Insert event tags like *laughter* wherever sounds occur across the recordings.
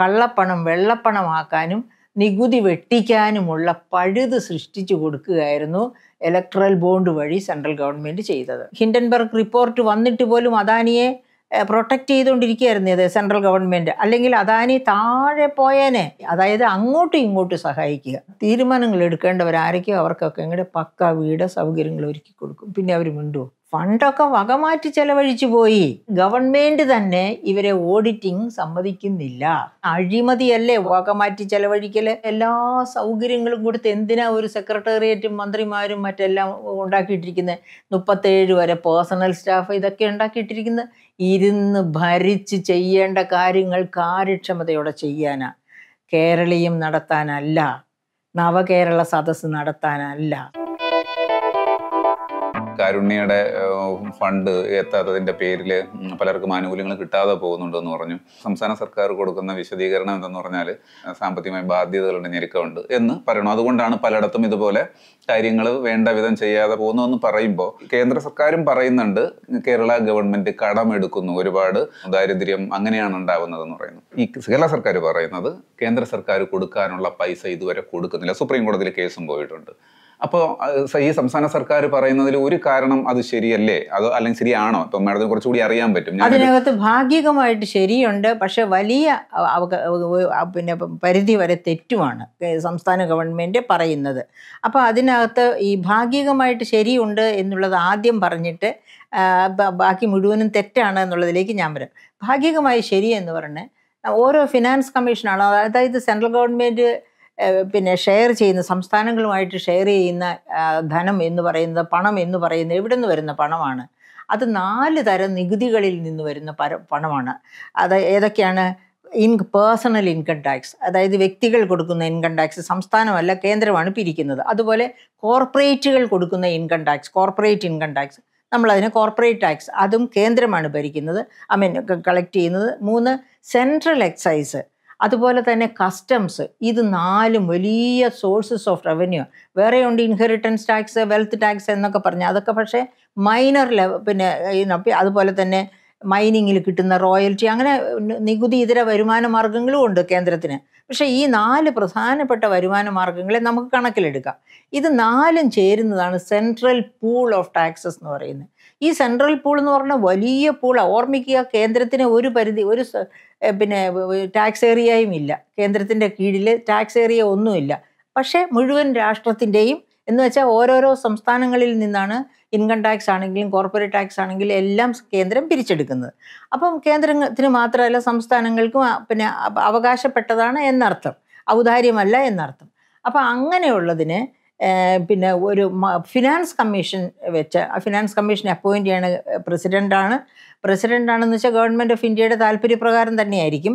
കള്ളപ്പണം വെള്ളപ്പണമാക്കാനും നികുതി വെട്ടിക്കാനുമുള്ള പഴുത് സൃഷ്ടിച്ചു കൊടുക്കുകയായിരുന്നു ഇലക്ട്രൽ ബോണ്ട് വഴി സെൻട്രൽ ഗവൺമെൻറ് ചെയ്തത് ഹിൻഡൻബർഗ് റിപ്പോർട്ട് വന്നിട്ട് പോലും അദാനിയെ പ്രൊട്ടക്റ്റ് ചെയ്തുകൊണ്ടിരിക്കുകയായിരുന്നു ഇത് സെൻട്രൽ ഗവൺമെൻറ് അല്ലെങ്കിൽ അദാനി താഴെ പോയേനെ അതായത് അങ്ങോട്ടും ഇങ്ങോട്ടും സഹായിക്കുക തീരുമാനങ്ങൾ എടുക്കേണ്ടവർ ആരൊക്കെയോ അവർക്കൊക്കെ ഇങ്ങനെ പക്ക വീട് സൗകര്യങ്ങൾ ഒരുക്കി കൊടുക്കും പിന്നെ അവർ മിണ്ടുവോ ഫണ്ടൊക്കെ വകമാറ്റി ചെലവഴിച്ചു പോയി ഗവൺമെന്റ് തന്നെ ഇവരെ ഓഡിറ്റിംഗ് സമ്മതിക്കുന്നില്ല അഴിമതിയല്ലേ വകമാറ്റി ചെലവഴിക്കൽ എല്ലാ സൗകര്യങ്ങളും കൊടുത്ത് എന്തിനാ ഒരു സെക്രട്ടേറിയറ്റും മന്ത്രിമാരും മറ്റെല്ലാം ഉണ്ടാക്കിയിട്ടിരിക്കുന്നത് മുപ്പത്തേഴ് വരെ പേഴ്സണൽ സ്റ്റാഫ് ഇതൊക്കെ ഉണ്ടാക്കിയിട്ടിരിക്കുന്നത് ഇരുന്ന് ഭരിച്ച് ചെയ്യേണ്ട കാര്യങ്ങൾ കാര്യക്ഷമതയോടെ ചെയ്യാനാ കേരളീയം നടത്താനല്ല നവകേരള സദസ്സ് നടത്താനല്ല കാരുണ്യയുടെ ഫണ്ട് എത്താത്തതിൻ്റെ പേരിൽ പലർക്കും ആനുകൂല്യങ്ങൾ കിട്ടാതെ പോകുന്നുണ്ടെന്ന് പറഞ്ഞു സംസ്ഥാന സർക്കാർ കൊടുക്കുന്ന വിശദീകരണം എന്തെന്ന് പറഞ്ഞാൽ സാമ്പത്തികമായ ബാധ്യതകളുടെ ഞെരുക്കമുണ്ട് എന്ന് പറയണം അതുകൊണ്ടാണ് പലയിടത്തും ഇതുപോലെ കാര്യങ്ങൾ വേണ്ട വിധം ചെയ്യാതെ പോകുന്നതെന്ന് പറയുമ്പോൾ കേന്ദ്ര സർക്കാരും പറയുന്നുണ്ട് കേരള ഗവൺമെന്റ് കടമെടുക്കുന്നു ഒരുപാട് ദാരിദ്ര്യം അങ്ങനെയാണ് ഉണ്ടാവുന്നതെന്ന് പറയുന്നു ഈ കേരള സർക്കാർ പറയുന്നത് കേന്ദ്ര സർക്കാർ കൊടുക്കാനുള്ള പൈസ ഇതുവരെ കൊടുക്കുന്നില്ല സുപ്രീം കോടതിയിൽ കേസും പോയിട്ടുണ്ട് അപ്പോൾ ഈ സംസ്ഥാന സർക്കാർ പറയുന്നതിൽ ഒരു കാരണം അത് ശരിയല്ലേ അത് അല്ലെങ്കിൽ ശരിയാണോ ഇപ്പം മാഡത്തിന് കുറച്ചുകൂടി അറിയാൻ പറ്റും അതിനകത്ത് ഭാഗികമായിട്ട് ശരിയുണ്ട് പക്ഷെ വലിയ പിന്നെ പരിധി വരെ തെറ്റുമാണ് സംസ്ഥാന ഗവൺമെൻറ് പറയുന്നത് അപ്പോൾ അതിനകത്ത് ഈ ഭാഗികമായിട്ട് ശരിയുണ്ട് എന്നുള്ളത് ആദ്യം പറഞ്ഞിട്ട് ബാക്കി മുഴുവനും തെറ്റാണ് എന്നുള്ളതിലേക്ക് ഞാൻ വരാം ഭാഗികമായി ശരി എന്ന് പറഞ്ഞ് ഓരോ ഫിനാൻസ് കമ്മീഷനാണ് അതായത് സെൻട്രൽ ഗവൺമെൻറ് പിന്നെ ഷെയർ ചെയ്യുന്ന സംസ്ഥാനങ്ങളുമായിട്ട് ഷെയർ ചെയ്യുന്ന ധനം എന്ന് പറയുന്നത് പണം എന്ന് പറയുന്നത് എവിടെ നിന്ന് വരുന്ന പണമാണ് അത് നാല് തരം നികുതികളിൽ നിന്ന് വരുന്ന പര പണമാണ് അത് ഏതൊക്കെയാണ് ഇൻ പേഴ്സണൽ ഇൻകം ടാക്സ് അതായത് വ്യക്തികൾ കൊടുക്കുന്ന ഇൻകം ടാക്സ് സംസ്ഥാനമല്ല കേന്ദ്രമാണ് പിരിക്കുന്നത് അതുപോലെ കോർപ്പറേറ്റുകൾ കൊടുക്കുന്ന income tax corporate income tax നമ്മളതിനെ കോർപ്പറേറ്റ് ടാക്സ് അതും കേന്ദ്രമാണ് ഭരിക്കുന്നത് ഐ മീൻ കളക്ട് ചെയ്യുന്നത് മൂന്ന് സെൻട്രൽ എക്സൈസ് അതുപോലെ തന്നെ കസ്റ്റംസ് ഇത് നാലും വലിയ സോഴ്സസ് ഓഫ് റവന്യൂ വേറെയുണ്ട് ഇൻഹെറിറ്റൻസ് ടാക്സ് വെൽത്ത് ടാക്സ് എന്നൊക്കെ പറഞ്ഞാൽ അതൊക്കെ പക്ഷേ മൈനർ ലെവൽ പിന്നെ അതുപോലെ തന്നെ മൈനിങ്ങിൽ കിട്ടുന്ന റോയൽറ്റി അങ്ങനെ നികുതി ഇതര വരുമാന മാർഗങ്ങളും ഉണ്ട് കേന്ദ്രത്തിന് പക്ഷേ ഈ നാല് പ്രധാനപ്പെട്ട വരുമാന മാർഗങ്ങളെ നമുക്ക് കണക്കിലെടുക്കാം ഇത് നാലും ചേരുന്നതാണ് സെൻട്രൽ പൂൾ ഓഫ് ടാക്സസ് എന്ന് പറയുന്നത് ഈ സെൻട്രൽ പൂൾ എന്ന് പറഞ്ഞാൽ വലിയ പൂളാണ് ഓർമ്മിക്കുക കേന്ദ്രത്തിന് ഒരു പരിധി ഒരു പിന്നെ ടാക്സ് ഏറിയയും ഇല്ല കേന്ദ്രത്തിൻ്റെ കീഴിൽ ടാക്സ് ഏറിയ ഒന്നുമില്ല പക്ഷേ മുഴുവൻ രാഷ്ട്രത്തിൻ്റെയും എന്ന് വെച്ചാൽ ഓരോരോ സംസ്ഥാനങ്ങളിൽ നിന്നാണ് ഇൻകം ടാക്സ് ആണെങ്കിലും കോർപ്പറേറ്റ് ടാക്സ് ആണെങ്കിലും എല്ലാം കേന്ദ്രം പിരിച്ചെടുക്കുന്നത് അപ്പം കേന്ദ്രത്തിന് മാത്രമല്ല സംസ്ഥാനങ്ങൾക്കും പിന്നെ അവകാശപ്പെട്ടതാണ് എന്നർത്ഥം ഔദാര്യമല്ല എന്നർത്ഥം അപ്പം അങ്ങനെയുള്ളതിന് പിന്നെ ഒരു ഫിനാൻസ് കമ്മീഷൻ വെച്ച് ആ ഫിനാൻസ് കമ്മീഷൻ അപ്പോയിൻ്റ് ചെയ്യണ പ്രസിഡൻ്റാണ് പ്രസിഡൻ്റാണെന്ന് വെച്ചാൽ ഗവൺമെൻറ് ഓഫ് ഇന്ത്യയുടെ താല്പര്യപ്രകാരം തന്നെയായിരിക്കും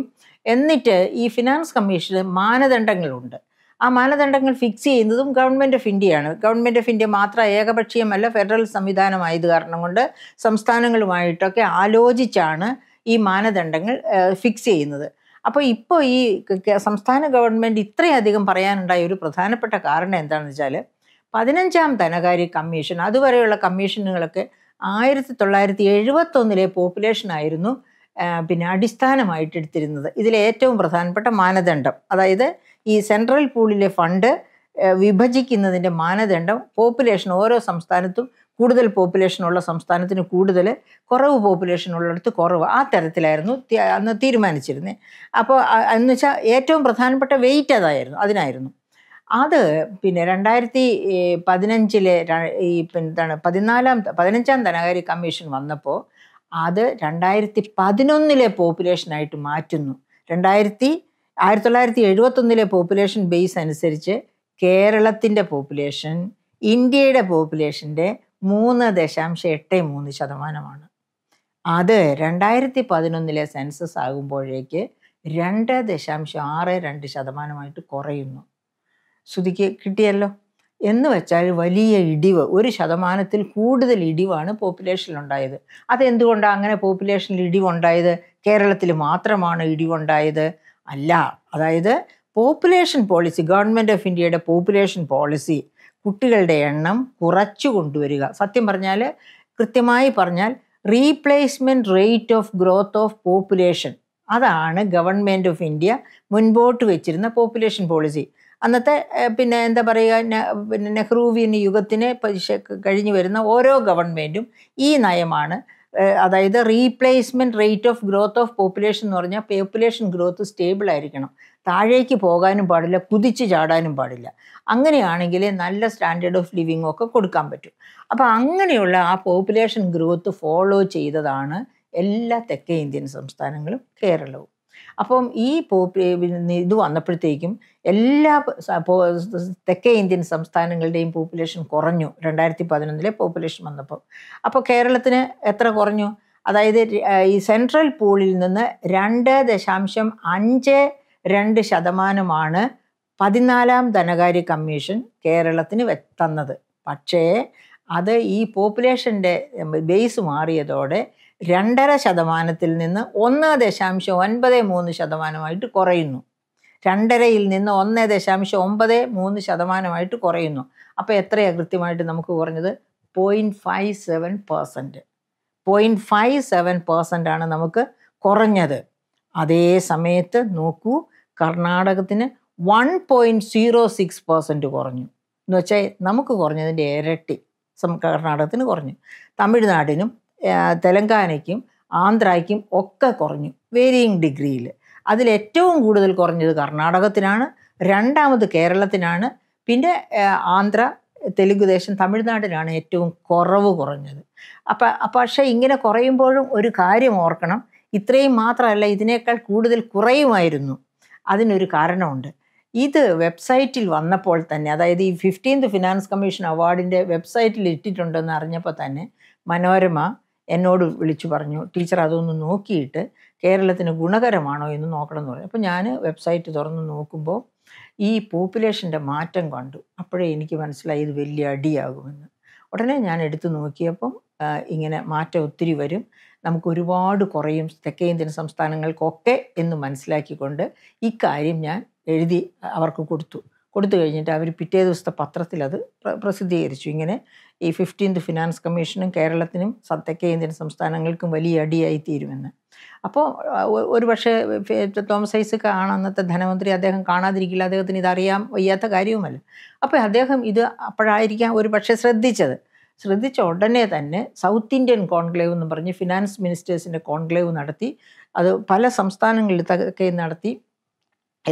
എന്നിട്ട് ഈ ഫിനാൻസ് കമ്മീഷന് മാനദണ്ഡങ്ങളുണ്ട് ആ മാനദണ്ഡങ്ങൾ ഫിക്സ് ചെയ്യുന്നതും ഗവൺമെൻറ് ഓഫ് ഇന്ത്യയാണ് ഗവൺമെൻറ് ഓഫ് ഇന്ത്യ മാത്രം ഏകപക്ഷീയമല്ല ഫെഡറൽ സംവിധാനമായത് കാരണം കൊണ്ട് സംസ്ഥാനങ്ങളുമായിട്ടൊക്കെ ആലോചിച്ചാണ് ഈ മാനദണ്ഡങ്ങൾ ഫിക്സ് ചെയ്യുന്നത് അപ്പോൾ ഇപ്പോൾ ഈ സംസ്ഥാന ഗവൺമെൻറ് ഇത്രയധികം പറയാനുണ്ടായ ഒരു പ്രധാനപ്പെട്ട കാരണം എന്താണെന്ന് വെച്ചാൽ പതിനഞ്ചാം ധനകാര്യ കമ്മീഷൻ അതുവരെയുള്ള കമ്മീഷനുകളൊക്കെ ആയിരത്തി തൊള്ളായിരത്തി എഴുപത്തൊന്നിലെ പോപ്പുലേഷനായിരുന്നു പിന്നെ അടിസ്ഥാനമായിട്ട് എടുത്തിരുന്നത് ഇതിലെ ഏറ്റവും പ്രധാനപ്പെട്ട മാനദണ്ഡം അതായത് ഈ സെൻട്രൽ പൂളിലെ ഫണ്ട് വിഭജിക്കുന്നതിൻ്റെ മാനദണ്ഡം പോപ്പുലേഷൻ ഓരോ സംസ്ഥാനത്തും കൂടുതൽ പോപ്പുലേഷനുള്ള സംസ്ഥാനത്തിന് കൂടുതൽ കുറവ് പോപ്പുലേഷൻ ഉള്ളിടത്ത് കുറവ് ആ തരത്തിലായിരുന്നു അന്ന് തീരുമാനിച്ചിരുന്നത് അപ്പോൾ എന്ന് വെച്ചാൽ ഏറ്റവും പ്രധാനപ്പെട്ട വെയിറ്റ് അതായിരുന്നു അതിനായിരുന്നു അത് പിന്നെ രണ്ടായിരത്തി പതിനഞ്ചിലെ ഈ എന്താണ് പതിനാലാം പതിനഞ്ചാം ധനകാര്യ കമ്മീഷൻ വന്നപ്പോൾ അത് രണ്ടായിരത്തി പതിനൊന്നിലെ പോപ്പുലേഷനായിട്ട് മാറ്റുന്നു രണ്ടായിരത്തി ആയിരത്തി തൊള്ളായിരത്തി എഴുപത്തൊന്നിലെ പോപ്പുലേഷൻ ബേസ് അനുസരിച്ച് കേരളത്തിൻ്റെ പോപ്പുലേഷൻ ഇന്ത്യയുടെ പോപ്പുലേഷൻ്റെ മൂന്ന് ദശാംശം എട്ട് മൂന്ന് ശതമാനമാണ് അത് രണ്ടായിരത്തി പതിനൊന്നിലെ സെൻസസ് ആകുമ്പോഴേക്ക് രണ്ട് ദശാംശം ആറ് രണ്ട് ശതമാനമായിട്ട് കുറയുന്നു ശ്രുതിക്ക് കിട്ടിയല്ലോ എന്ന് വെച്ചാൽ വലിയ ഇടിവ് ഒരു ശതമാനത്തിൽ കൂടുതൽ ഇടിവാണ് പോപ്പുലേഷനിലുണ്ടായത് അതെന്തുകൊണ്ടാണ് അങ്ങനെ പോപ്പുലേഷനിൽ ഇടിവുണ്ടായത് കേരളത്തിൽ മാത്രമാണ് ഇടിവുണ്ടായത് അല്ല അതായത് പോപ്പുലേഷൻ പോളിസി ഗവൺമെൻറ് ഓഫ് ഇന്ത്യയുടെ പോപ്പുലേഷൻ പോളിസി കുട്ടികളുടെ എണ്ണം കുറച്ചു കൊണ്ടുവരിക സത്യം പറഞ്ഞാൽ കൃത്യമായി പറഞ്ഞാൽ replacement rate of growth of population അതാണ് ഗവൺമെൻറ് ഓഫ് ഇന്ത്യ മുൻപോട്ട് വെച്ചിരുന്ന പോപ്പുലേഷൻ പോളിസി അന്നത്തെ പിന്നെ എന്താ പറയുക പിന്നെ നെഹ്റുവിൻ യുഗത്തിനെ കഴിഞ്ഞു വരുന്ന ഓരോ ഗവൺമെൻറ്റും ഈ നയമാണ് അതായത് replacement rate of growth of population എന്ന് പറഞ്ഞാൽ പോപ്പുലേഷൻ ഗ്രോത്ത് സ്റ്റേബിൾ ആയിരിക്കണം താഴേക്ക് പോകാനും പാടില്ല കുതിച്ച് ചാടാനും പാടില്ല അങ്ങനെയാണെങ്കിൽ നല്ല സ്റ്റാൻഡേർഡ് ഓഫ് ലിവിങ് ഒക്കെ കൊടുക്കാൻ പറ്റും അപ്പോൾ അങ്ങനെയുള്ള ആ പോപ്പുലേഷൻ ഗ്രോത്ത് ഫോളോ ചെയ്തതാണ് എല്ലാ തെക്കേ ഇന്ത്യൻ സംസ്ഥാനങ്ങളും കേരളവും അപ്പം ഈ ഇത് വന്നപ്പോഴത്തേക്കും എല്ലാ തെക്കേ ഇന്ത്യൻ സംസ്ഥാനങ്ങളുടെയും പോപ്പുലേഷൻ കുറഞ്ഞു രണ്ടായിരത്തി പതിനൊന്നിലെ പോപ്പുലേഷൻ വന്നപ്പോൾ അപ്പോൾ കേരളത്തിന് എത്ര കുറഞ്ഞു അതായത് ഈ സെൻട്രൽ പൂളിൽ നിന്ന് രണ്ട് ദശാംശം അഞ്ച് രണ്ട് ശതമാനമാണ് പതിനാലാം ധനകാര്യ കമ്മീഷൻ കേരളത്തിന് തന്നത് പക്ഷേ അത് ഈ പോപ്പുലേഷൻ്റെ ബേസ് മാറിയതോടെ രണ്ടര ശതമാനത്തിൽ നിന്ന് ഒന്ന് ദശാംശം ഒൻപത് മൂന്ന് ശതമാനമായിട്ട് കുറയുന്നു രണ്ടരയിൽ നിന്ന് ഒന്ന് ദശാംശം ഒമ്പത് മൂന്ന് ശതമാനമായിട്ട് കുറയുന്നു അപ്പോൾ എത്രയാണ് കൃത്യമായിട്ട് നമുക്ക് കുറഞ്ഞത് point five seven percent point five seven പേഴ്സൻ്റാണ് നമുക്ക് കുറഞ്ഞത് അതേ സമയത്ത് നോക്കൂ കർണാടകത്തിന് one point zero six percent കുറഞ്ഞു എന്ന് വെച്ചാൽ നമുക്ക് കുറഞ്ഞതിൻ്റെ ഇരട്ടി കർണാടകത്തിന് കുറഞ്ഞു തമിഴ്നാടിനും തെലങ്കാനയ്ക്കും ആന്ധ്രയ്ക്കും ഒക്കെ കുറഞ്ഞു വേരിയിങ് ഡിഗ്രിയിൽ അതിലേറ്റവും കൂടുതൽ കുറഞ്ഞത് കർണാടകത്തിനാണ് രണ്ടാമത് കേരളത്തിനാണ് പിന്നെ ആന്ധ്ര ദേശം തമിഴ്നാടിനാണ് ഏറ്റവും കുറവ് കുറഞ്ഞത് അപ്പം പക്ഷേ ഇങ്ങനെ കുറയുമ്പോഴും ഒരു കാര്യം ഓർക്കണം ഇത്രയും മാത്രമല്ല ഇതിനേക്കാൾ കൂടുതൽ കുറയുമായിരുന്നു അതിനൊരു കാരണമുണ്ട് ഇത് വെബ്സൈറ്റിൽ വന്നപ്പോൾ തന്നെ അതായത് ഈ ഫിഫ്റ്റീൻത് ഫിനാൻസ് കമ്മീഷൻ അവാർഡിൻ്റെ വെബ്സൈറ്റിൽ ഇട്ടിട്ടുണ്ടെന്ന് അറിഞ്ഞപ്പോൾ തന്നെ മനോരമ എന്നോട് വിളിച്ചു പറഞ്ഞു ടീച്ചർ അതൊന്ന് നോക്കിയിട്ട് കേരളത്തിന് ഗുണകരമാണോ എന്ന് നോക്കണം എന്ന് പറഞ്ഞു അപ്പോൾ ഞാൻ വെബ്സൈറ്റ് തുറന്ന് നോക്കുമ്പോൾ ഈ പോപ്പുലേഷൻ്റെ മാറ്റം കണ്ടു അപ്പോഴേ എനിക്ക് മനസ്സിലായി ഇത് വലിയ അടിയാകുമെന്ന് ഉടനെ ഞാൻ എടുത്തു നോക്കിയപ്പം ഇങ്ങനെ മാറ്റം ഒത്തിരി വരും നമുക്ക് ഒരുപാട് കുറയും തെക്കേന്ത്യൻ സംസ്ഥാനങ്ങൾക്കൊക്കെ എന്ന് മനസ്സിലാക്കിക്കൊണ്ട് ഇക്കാര്യം ഞാൻ എഴുതി അവർക്ക് കൊടുത്തു കൊടുത്തു കഴിഞ്ഞിട്ട് അവർ പിറ്റേ ദിവസത്തെ പത്രത്തിൽ അത് പ്രസിദ്ധീകരിച്ചു ഇങ്ങനെ ഈ ഫിഫ്റ്റീൻത് ഫിനാൻസ് കമ്മീഷനും കേരളത്തിനും തെക്കേ ഇന്ത്യൻ സംസ്ഥാനങ്ങൾക്കും വലിയ അടിയായി തീരുമെന്ന് അപ്പോൾ ഒരു പക്ഷേ തോമസ് ഐസക്ക് ആണ് അന്നത്തെ ധനമന്ത്രി അദ്ദേഹം കാണാതിരിക്കില്ല അദ്ദേഹത്തിന് ഇതറിയാൻ വയ്യാത്ത കാര്യവുമല്ല അപ്പോൾ അദ്ദേഹം ഇത് അപ്പോഴായിരിക്കാം ഒരു പക്ഷേ ശ്രദ്ധിച്ചത് ശ്രദ്ധിച്ച ഉടനെ തന്നെ സൗത്ത് ഇന്ത്യൻ കോൺക്ലേവ് എന്ന് പറഞ്ഞ് ഫിനാൻസ് മിനിസ്റ്റേഴ്സിൻ്റെ കോൺക്ലേവ് നടത്തി അത് പല സംസ്ഥാനങ്ങളിൽ തക്കെ നടത്തി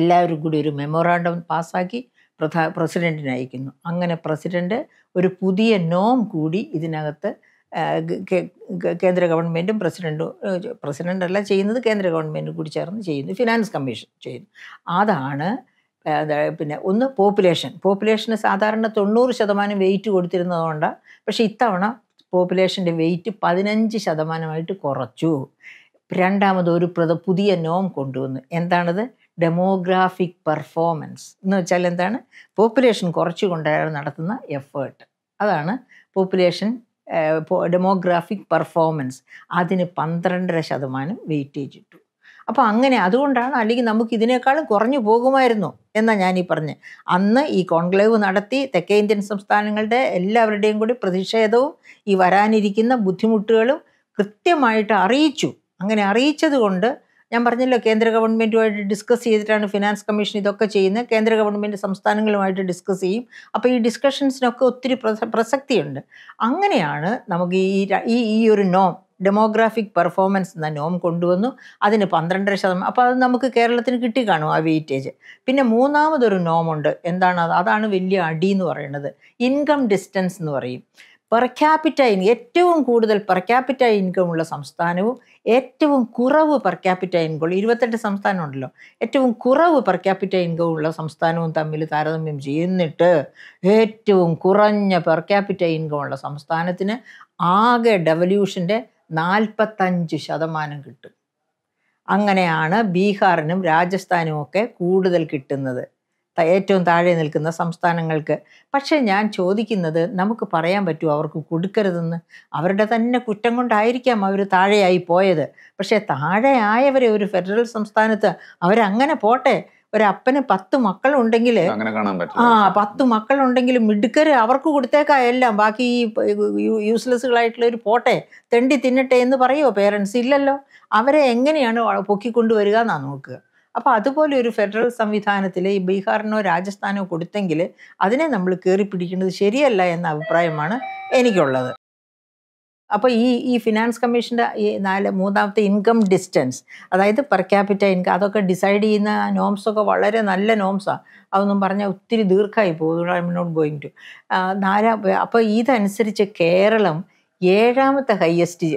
എല്ലാവരും കൂടി ഒരു മെമ്മോറാണ്ടം പാസ്സാക്കി പ്രധാ പ്രസിഡൻറ്റിനെ അയക്കുന്നു അങ്ങനെ പ്രസിഡൻ്റ് ഒരു പുതിയ നോം കൂടി ഇതിനകത്ത് കേന്ദ്ര ഗവൺമെൻറ്റും പ്രസിഡൻറ്റും പ്രസിഡൻ്റല്ല ചെയ്യുന്നത് കേന്ദ്ര ഗവൺമെൻറ്റും കൂടി ചേർന്ന് ചെയ്യുന്നു ഫിനാൻസ് കമ്മീഷൻ ചെയ്യുന്നു അതാണ് പിന്നെ ഒന്ന് പോപ്പുലേഷൻ പോപ്പുലേഷന് സാധാരണ തൊണ്ണൂറ് ശതമാനം വെയിറ്റ് കൊടുത്തിരുന്നതുകൊണ്ട് പക്ഷേ ഇത്തവണ പോപ്പുലേഷൻ്റെ വെയിറ്റ് പതിനഞ്ച് ശതമാനമായിട്ട് കുറച്ചു രണ്ടാമത് ഒരു പ്രത പുതിയ നോം കൊണ്ടുവന്നു എന്താണത് ഡെമോഗ്രാഫിക് പെർഫോമൻസ് എന്ന് വെച്ചാൽ എന്താണ് പോപ്പുലേഷൻ കൊണ്ടാണ് നടത്തുന്ന എഫേർട്ട് അതാണ് പോപ്പുലേഷൻ ഡെമോഗ്രാഫിക് പെർഫോമൻസ് അതിന് പന്ത്രണ്ടര ശതമാനം വെയിറ്റേജ് ഇട്ടു അപ്പോൾ അങ്ങനെ അതുകൊണ്ടാണ് അല്ലെങ്കിൽ നമുക്ക് ഇതിനേക്കാളും കുറഞ്ഞു പോകുമായിരുന്നു എന്നാണ് ഞാനീ പറഞ്ഞ് അന്ന് ഈ കോൺക്ലേവ് നടത്തി തെക്കേ ഇന്ത്യൻ സംസ്ഥാനങ്ങളുടെ എല്ലാവരുടെയും കൂടി പ്രതിഷേധവും ഈ വരാനിരിക്കുന്ന ബുദ്ധിമുട്ടുകളും കൃത്യമായിട്ട് അറിയിച്ചു അങ്ങനെ അറിയിച്ചത് കൊണ്ട് ഞാൻ പറഞ്ഞല്ലോ കേന്ദ്ര ഗവൺമെൻറ്റുമായിട്ട് ഡിസ്കസ് ചെയ്തിട്ടാണ് ഫിനാൻസ് കമ്മീഷൻ ഇതൊക്കെ ചെയ്യുന്നത് കേന്ദ്ര ഗവൺമെൻറ് സംസ്ഥാനങ്ങളുമായിട്ട് ഡിസ്കസ് ചെയ്യും അപ്പോൾ ഈ ഡിസ്കഷൻസിനൊക്കെ ഒത്തിരി പ്രസക്തിയുണ്ട് അങ്ങനെയാണ് നമുക്ക് ഈ ഈ ഒരു നോം ഡെമോഗ്രാഫിക് പെർഫോമൻസ് എന്ന നോം കൊണ്ടുവന്നു അതിന് പന്ത്രണ്ടര ശതമാനം അപ്പോൾ അത് നമുക്ക് കേരളത്തിന് കിട്ടി കാണും ആ വെയിറ്റേജ് പിന്നെ മൂന്നാമതൊരു നോമുണ്ട് എന്താണ് അത് അതാണ് വലിയ അടി എന്ന് പറയുന്നത് ഇൻകം ഡിസ്റ്റൻസ് എന്ന് പറയും പെർ ക്യാപിറ്റ ഏറ്റവും കൂടുതൽ പെർ ക്യാപിറ്റ ഇൻകം ഉള്ള സംസ്ഥാനവും ഏറ്റവും കുറവ് പെർ ക്യാപിറ്റ ഇൻകം ഇരുപത്തെട്ട് സംസ്ഥാനമുണ്ടല്ലോ ഏറ്റവും കുറവ് പെർ ക്യാപിറ്റ ഇൻകം ഉള്ള സംസ്ഥാനവും തമ്മിൽ താരതമ്യം ചെയ്യുന്നിട്ട് ഏറ്റവും കുറഞ്ഞ പെർ ക്യാപിറ്റ ഇൻകം ഉള്ള സംസ്ഥാനത്തിന് ആകെ ഡെവല്യൂഷൻ്റെ നാൽപ്പത്തഞ്ച് ശതമാനം കിട്ടും അങ്ങനെയാണ് ബീഹാറിനും രാജസ്ഥാനും ഒക്കെ കൂടുതൽ കിട്ടുന്നത് ഏറ്റവും താഴെ നിൽക്കുന്ന സംസ്ഥാനങ്ങൾക്ക് പക്ഷേ ഞാൻ ചോദിക്കുന്നത് നമുക്ക് പറയാൻ പറ്റുമോ അവർക്ക് കൊടുക്കരുതെന്ന് അവരുടെ തന്നെ കുറ്റം കൊണ്ടായിരിക്കാം അവർ താഴെയായി പോയത് പക്ഷേ താഴെയായവരെ ഒരു ഫെഡറൽ സംസ്ഥാനത്ത് അവരങ്ങനെ പോട്ടെ ഒരപ്പന് പത്ത് മക്കളുണ്ടെങ്കിൽ ആ പത്ത് മക്കളുണ്ടെങ്കിൽ മിടുക്കര് അവർക്ക് കൊടുത്തേക്കാ എല്ലാം ബാക്കി ഈ യൂസ്ലെസ്സുകളായിട്ടുള്ള ഒരു പോട്ടെ തെണ്ടി തിന്നട്ടെ എന്ന് പറയുമോ പേരൻസ് ഇല്ലല്ലോ അവരെ എങ്ങനെയാണ് പൊക്കിക്കൊണ്ടുവരിക എന്നാണ് നോക്കുക അപ്പോൾ അതുപോലെ ഒരു ഫെഡറൽ സംവിധാനത്തിൽ ഈ ബീഹാറിനോ രാജസ്ഥാനോ കൊടുത്തെങ്കിൽ അതിനെ നമ്മൾ കയറി പിടിക്കേണ്ടത് ശരിയല്ല എന്ന അഭിപ്രായമാണ് എനിക്കുള്ളത് അപ്പോൾ ഈ ഈ ഫിനാൻസ് കമ്മീഷൻ്റെ ഈ നാല് മൂന്നാമത്തെ ഇൻകം ഡിസ്റ്റൻസ് അതായത് പെർ ക്യാപിറ്റ ഇൻകം അതൊക്കെ ഡിസൈഡ് ചെയ്യുന്ന നോംസൊക്കെ വളരെ നല്ല നോംസാണ് അതൊന്നും പറഞ്ഞാൽ ഒത്തിരി ദീർഘമായി പോകും I'm not going to നാലാം അപ്പോൾ ഇതനുസരിച്ച് കേരളം ഏഴാമത്തെ ഹയസ്റ്റ്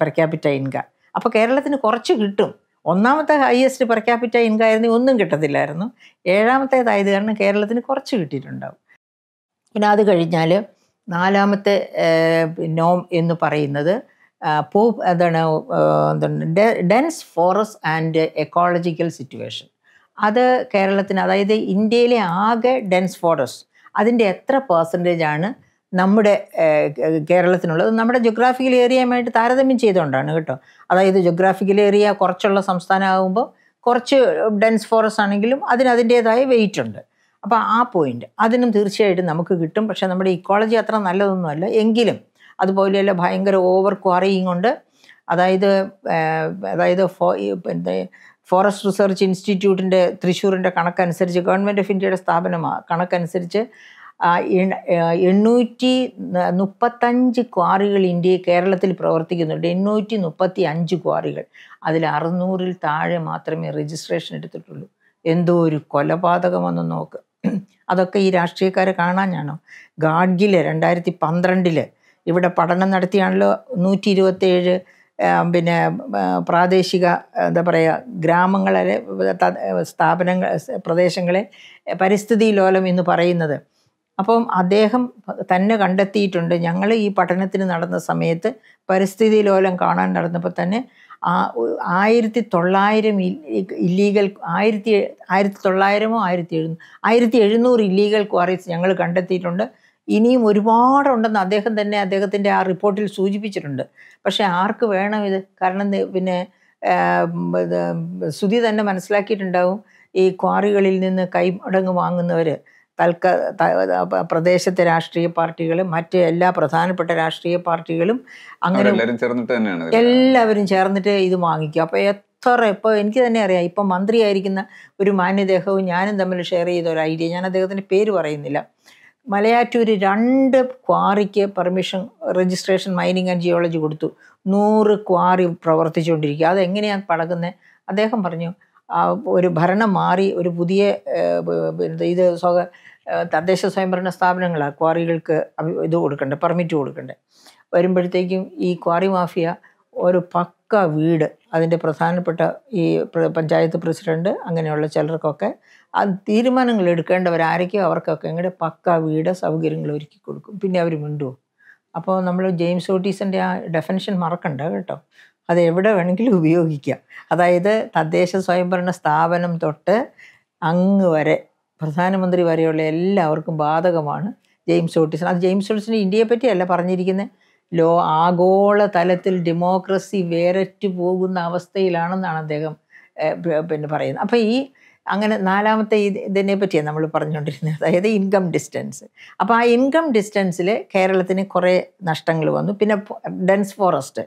പെർ ക്യാപിറ്റ ഇൻകം അപ്പോൾ കേരളത്തിന് കുറച്ച് കിട്ടും ഒന്നാമത്തെ ഹയസ്റ്റ് പെർ ക്യാപിറ്റ ഇൻകം ആയിരുന്നു ഒന്നും കിട്ടത്തില്ലായിരുന്നു ഏഴാമത്തേതായത് കാരണം കേരളത്തിന് കുറച്ച് കിട്ടിയിട്ടുണ്ടാവും പിന്നെ അത് കഴിഞ്ഞാൽ നാലാമത്തെ നോം എന്ന് പറയുന്നത് പോ എന്താണ് dense forest and ecological situation അത് കേരളത്തിന് അതായത് ഇന്ത്യയിലെ ആകെ ഡെൻസ് ഫോറസ്റ്റ് അതിൻ്റെ എത്ര പേഴ്സൻറ്റേജ് ആണ് നമ്മുടെ കേരളത്തിനുള്ളത് നമ്മുടെ ജോഗ്രാഫിക്കൽ ഏരിയയുമായിട്ട് താരതമ്യം ചെയ്തുകൊണ്ടാണ് കേട്ടോ അതായത് ജോഗ്രാഫിക്കൽ ഏരിയ കുറച്ചുള്ള സംസ്ഥാനമാകുമ്പോൾ കുറച്ച് ഡെൻസ് ഫോറസ്റ്റ് ആണെങ്കിലും അതിന് അതിൻ്റേതായ വെയിറ്റ് ഉണ്ട് അപ്പോൾ ആ പോയിന്റ് അതിനും തീർച്ചയായിട്ടും നമുക്ക് കിട്ടും പക്ഷേ നമ്മുടെ ഇക്കോളജി അത്ര നല്ലതൊന്നുമല്ല എങ്കിലും അതുപോലെയല്ല ഭയങ്കര ഓവർ ക്വാറിയും കൊണ്ട് അതായത് അതായത് ഫോ ഫോറസ്റ്റ് റിസർച്ച് ഇൻസ്റ്റിറ്റ്യൂട്ടിൻ്റെ തൃശ്ശൂരിൻ്റെ കണക്കനുസരിച്ച് ഗവൺമെൻറ് ഓഫ് ഇന്ത്യയുടെ സ്ഥാപനമാണ് കണക്കനുസരിച്ച് എണ്ണൂറ്റി മുപ്പത്തഞ്ച് ക്വാറികൾ ഇന്ത്യ കേരളത്തിൽ പ്രവർത്തിക്കുന്നുണ്ട് എണ്ണൂറ്റി മുപ്പത്തി അഞ്ച് ക്വാറികൾ അതിൽ അറുന്നൂറിൽ താഴെ മാത്രമേ രജിസ്ട്രേഷൻ എടുത്തിട്ടുള്ളൂ എന്തോ ഒരു കൊലപാതകമെന്ന് നോക്ക് അതൊക്കെ ഈ രാഷ്ട്രീയക്കാരെ കാണാനാണോ ഗാഡ്ഗിൽ രണ്ടായിരത്തി പന്ത്രണ്ടിൽ ഇവിടെ പഠനം നടത്തിയാണല്ലോ നൂറ്റി ഇരുപത്തേഴ് പിന്നെ പ്രാദേശിക എന്താ പറയുക ഗ്രാമങ്ങളെ സ്ഥാപനങ്ങൾ പ്രദേശങ്ങളെ പരിസ്ഥിതി ലോലം എന്ന് പറയുന്നത് അപ്പം അദ്ദേഹം തന്നെ കണ്ടെത്തിയിട്ടുണ്ട് ഞങ്ങൾ ഈ പഠനത്തിന് നടന്ന സമയത്ത് പരിസ്ഥിതി ലോലം കാണാൻ നടന്നപ്പോൾ തന്നെ ആയിരത്തി തൊള്ളായിരം ഇല്ലീഗൽ ആയിരത്തി ആയിരത്തി തൊള്ളായിരമോ ആയിരത്തി എഴുന്നൂ ആയിരത്തി എഴുന്നൂറ് ഇല്ലീഗൽ ക്വാറീസ് ഞങ്ങൾ കണ്ടെത്തിയിട്ടുണ്ട് ഇനിയും ഒരുപാടുണ്ടെന്ന് അദ്ദേഹം തന്നെ അദ്ദേഹത്തിൻ്റെ ആ റിപ്പോർട്ടിൽ സൂചിപ്പിച്ചിട്ടുണ്ട് പക്ഷേ ആർക്ക് വേണം ഇത് കാരണം പിന്നെ സുധി തന്നെ മനസ്സിലാക്കിയിട്ടുണ്ടാവും ഈ ക്വാറികളിൽ നിന്ന് കൈമടങ്ങ് വാങ്ങുന്നവർ തൽക്ക പ്രദേശത്തെ രാഷ്ട്രീയ പാർട്ടികളും മറ്റ് എല്ലാ പ്രധാനപ്പെട്ട രാഷ്ട്രീയ പാർട്ടികളും അങ്ങനെ എല്ലാവരും ചേർന്നിട്ട് ഇത് വാങ്ങിക്കും അപ്പോൾ എത്ര ഇപ്പോൾ എനിക്ക് തന്നെ അറിയാം ഇപ്പം മന്ത്രിയായിരിക്കുന്ന ഒരു മാന്യദേഹവും ഞാനും തമ്മിൽ ഷെയർ ചെയ്ത ഒരു ഐഡിയ ഞാൻ അദ്ദേഹത്തിൻ്റെ പേര് പറയുന്നില്ല മലയാറ്റൂര് രണ്ട് ക്വാറിക്ക് permission registration mining and geology കൊടുത്തു നൂറ് ക്വാറി പ്രവർത്തിച്ചുകൊണ്ടിരിക്കുക അതെങ്ങനെയാണ് പഴകുന്നത് അദ്ദേഹം പറഞ്ഞു ഒരു ഭരണം മാറി ഒരു പുതിയ ഇത് സ്വകാര്യ തദ്ദേശ സ്വയംഭരണ സ്ഥാപനങ്ങൾ ക്വാറികൾക്ക് ഇത് കൊടുക്കണ്ടേ പെർമിറ്റ് കൊടുക്കണ്ടേ വരുമ്പോഴത്തേക്കും ഈ ക്വാറി മാഫിയ ഒരു പക്ക വീട് അതിൻ്റെ പ്രധാനപ്പെട്ട ഈ പഞ്ചായത്ത് പ്രസിഡന്റ് അങ്ങനെയുള്ള ചിലർക്കൊക്കെ അത് തീരുമാനങ്ങൾ എടുക്കേണ്ടവരാരൊക്കെയോ അവർക്കൊക്കെ ഇങ്ങോട്ട് പക്ക വീട് സൗകര്യങ്ങൾ ഒരുക്കി കൊടുക്കും പിന്നെ അവർ മിണ്ടുവോ അപ്പോൾ നമ്മൾ ജെയിംസ് ഓട്ടീസിൻ്റെ ആ ഡെഫനിഷൻ മറക്കണ്ട കേട്ടോ അത് എവിടെ വേണമെങ്കിലും ഉപയോഗിക്കാം അതായത് തദ്ദേശ സ്വയംഭരണ സ്ഥാപനം തൊട്ട് അങ്ങ് വരെ പ്രധാനമന്ത്രി വരെയുള്ള എല്ലാവർക്കും ബാധകമാണ് ജെയിംസ് ഓട്ടിസൺ അത് ജെയിംസ് ഇന്ത്യയെ പറ്റിയല്ല പറഞ്ഞിരിക്കുന്നത് ലോ ആഗോള തലത്തിൽ ഡെമോക്രസി വേരറ്റു പോകുന്ന അവസ്ഥയിലാണെന്നാണ് അദ്ദേഹം പിന്നെ പറയുന്നത് അപ്പോൾ ഈ അങ്ങനെ നാലാമത്തെ ഇതിനെ പറ്റിയാണ് നമ്മൾ പറഞ്ഞുകൊണ്ടിരുന്നത് അതായത് ഇൻകം ഡിസ്റ്റൻസ് അപ്പോൾ ആ ഇൻകം ഡിസ്റ്റൻസിൽ കേരളത്തിന് കുറേ നഷ്ടങ്ങൾ വന്നു പിന്നെ ഡെൻസ് ഫോറസ്റ്റ്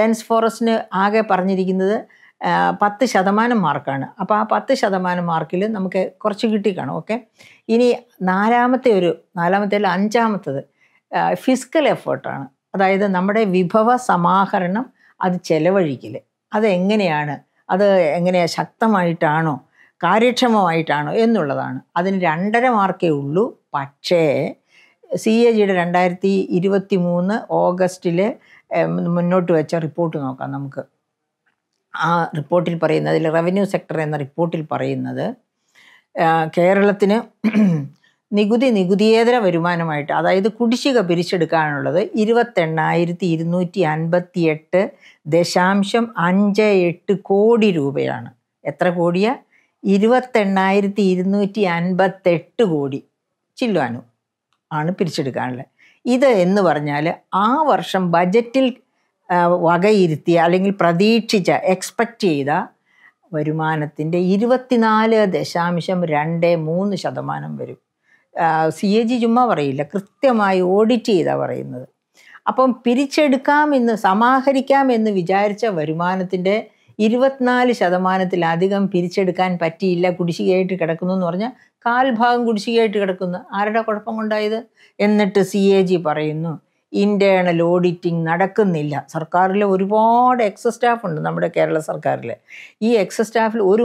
ഡെൻസ് ഫോറസ്റ്റിന് ആകെ പറഞ്ഞിരിക്കുന്നത് പത്ത് ശതമാനം മാർക്കാണ് അപ്പോൾ ആ പത്ത് ശതമാനം മാർക്കിൽ നമുക്ക് കുറച്ച് കിട്ടി കാണും ഓക്കെ ഇനി നാലാമത്തെ ഒരു നാലാമത്തെ അല്ല അഞ്ചാമത്തത് ഫിസിക്കൽ എഫേർട്ടാണ് അതായത് നമ്മുടെ വിഭവ സമാഹരണം അത് ചെലവഴിക്കൽ അതെങ്ങനെയാണ് അത് എങ്ങനെയാണ് ശക്തമായിട്ടാണോ കാര്യക്ഷമമായിട്ടാണോ എന്നുള്ളതാണ് അതിന് രണ്ടര മാർക്കേ ഉള്ളൂ പക്ഷേ സി എ ജിയുടെ രണ്ടായിരത്തി ഇരുപത്തി മൂന്ന് ഓഗസ്റ്റിൽ മുന്നോട്ട് വെച്ച റിപ്പോർട്ട് നോക്കാം നമുക്ക് ആ റിപ്പോർട്ടിൽ പറയുന്നത് അതിൽ റവന്യൂ സെക്ടർ എന്ന റിപ്പോർട്ടിൽ പറയുന്നത് കേരളത്തിന് *clears throat* നികുതി നികുതിയേതര വരുമാനമായിട്ട് അതായത് കുടിശ്ശിക പിരിച്ചെടുക്കാനുള്ളത് ഇരുപത്തെണ്ണായിരത്തി ഇരുന്നൂറ്റി അൻപത്തി എട്ട് ദശാംശം അഞ്ച് എട്ട് കോടി രൂപയാണ് എത്ര കോടിയാ ഇരുപത്തെണ്ണായിരത്തി ഇരുന്നൂറ്റി അൻപത്തെട്ട് കോടി ചില്ലുവാനും ആണ് പിരിച്ചെടുക്കാനുള്ളത് ഇത് എന്ന് പറഞ്ഞാൽ ആ വർഷം ബജറ്റിൽ വകയിരുത്തിയ അല്ലെങ്കിൽ പ്രതീക്ഷിച്ച എക്സ്പെക്റ്റ് ചെയ്ത വരുമാനത്തിൻ്റെ ഇരുപത്തിനാല് ദശാംശം രണ്ട് മൂന്ന് ശതമാനം വരും സി എ ജി ചുമ്മാ പറയില്ല കൃത്യമായി ഓഡിറ്റ് ചെയ്താൽ പറയുന്നത് അപ്പം പിരിച്ചെടുക്കാമെന്ന് സമാഹരിക്കാമെന്ന് വിചാരിച്ച വരുമാനത്തിൻ്റെ ഇരുപത്തിനാല് ശതമാനത്തിലധികം പിരിച്ചെടുക്കാൻ പറ്റിയില്ല കുടിശ്ശികയായിട്ട് കിടക്കുന്നു എന്ന് പറഞ്ഞാൽ കാൽഭാഗം കുടിശ്ശികയായിട്ട് കിടക്കുന്നു ആരുടെ കുഴപ്പം കൊണ്ടായത് എന്നിട്ട് സി എ ജി പറയുന്നു ഇൻറ്റേണൽ ഓഡിറ്റിംഗ് നടക്കുന്നില്ല സർക്കാരിൽ ഒരുപാട് എക്സ് സ്റ്റാഫ് ഉണ്ട് നമ്മുടെ കേരള സർക്കാരിൽ ഈ എക്സ് സ്റ്റാഫിൽ ഒരു